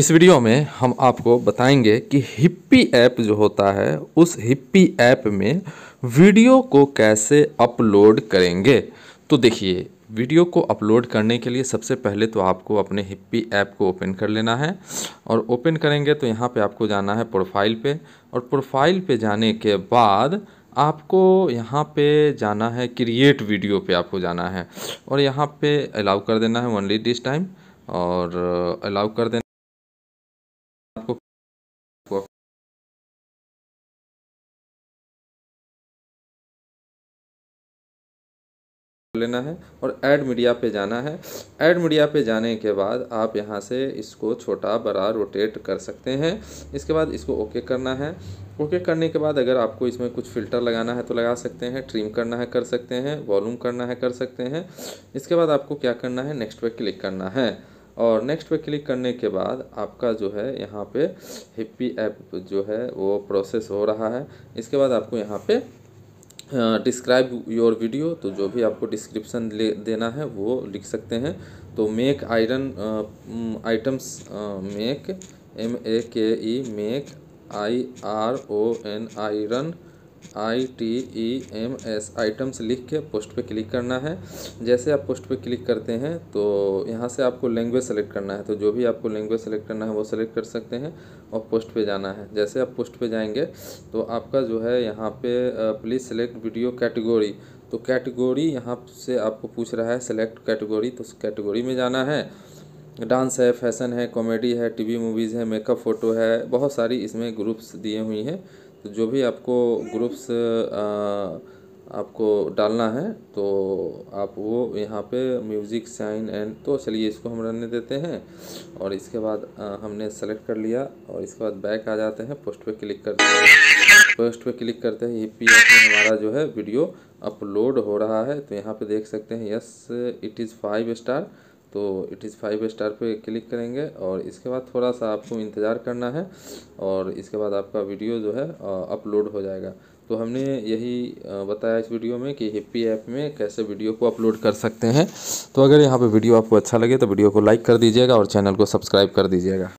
इस वीडियो में हम आपको बताएंगे कि हिप्पी ऐप जो होता है उस हिप्पी ऐप में वीडियो को कैसे अपलोड करेंगे तो देखिए वीडियो को अपलोड करने के लिए सबसे पहले तो आपको अपने हिप्पी ऐप को ओपन कर लेना है और ओपन करेंगे तो यहाँ पे आपको जाना है प्रोफाइल पे और प्रोफाइल पे जाने के बाद आपको यहाँ पे जाना है क्रिएट वीडियो पे आपको जाना है और यहाँ पे अलाउ कर देना है ओनली दिस टाइम और अलाउ कर देना लेना है और ऐड मीडिया पे जाना है ऐड मीडिया पे जाने के बाद आप यहाँ से इसको छोटा बड़ा रोटेट कर सकते हैं इसके बाद इसको ओके करना है ओके करने के बाद अगर आपको इसमें कुछ फ़िल्टर लगाना है तो लगा सकते हैं ट्रिम करना है कर सकते हैं वॉल्यूम करना है कर सकते हैं इसके बाद आपको क्या करना है नेक्स्ट पर क्लिक करना है और नेक्स्ट पे क्लिक करने के बाद आपका जो है यहाँ पे हिप्पी ऐप जो है वो प्रोसेस हो रहा है इसके बाद आपको यहाँ पे डिस्क्राइब योर वीडियो तो जो भी आपको डिस्क्रिप्शन ले देना है वो लिख सकते हैं तो make iron items make M A K E make I R O N iron I T E M S items लिख के पोस्ट पे क्लिक करना है जैसे आप पोस्ट पे क्लिक करते हैं तो यहाँ से आपको लैंग्वेज सेलेक्ट करना है तो जो भी आपको लैंग्वेज सेलेक्ट करना है वो सेलेक्ट कर सकते हैं और पोस्ट पे जाना है जैसे आप पोस्ट पे जाएंगे तो आपका जो है यहाँ पे प्लीज़ सेलेक्ट वीडियो कैटेगोरी तो कैटेगोरी यहाँ से आपको पूछ रहा है सेलेक्ट कैटेगोरी तो कैटेगोरी में जाना है डांस है फैशन है कॉमेडी है टीवी मूवीज़ है मेकअप फ़ोटो है बहुत सारी इसमें ग्रुप्स दिए हुई हैं तो जो भी आपको ग्रुप्स आपको डालना है तो आप वो यहाँ पे म्यूज़िक साइन एंड तो चलिए इसको हम रहने देते हैं और इसके बाद हमने सेलेक्ट कर लिया और इसके बाद बैक आ जाते हैं पोस्ट पे क्लिक करते हैं पोस्ट पे क्लिक करते हैं ये पी में हमारा जो है वीडियो अपलोड हो रहा है तो यहाँ पे देख सकते हैं yes it is five star तो इट इज़ फाइव स्टार पे क्लिक करेंगे और इसके बाद थोड़ा सा आपको इंतज़ार करना है और इसके बाद आपका वीडियो जो है अपलोड हो जाएगा तो हमने यही बताया इस वीडियो में कि हिप्पी ऐप में कैसे वीडियो को अपलोड कर सकते हैं तो अगर यहाँ पे वीडियो आपको अच्छा लगे तो वीडियो को लाइक कर दीजिएगा और चैनल को सब्सक्राइब कर दीजिएगा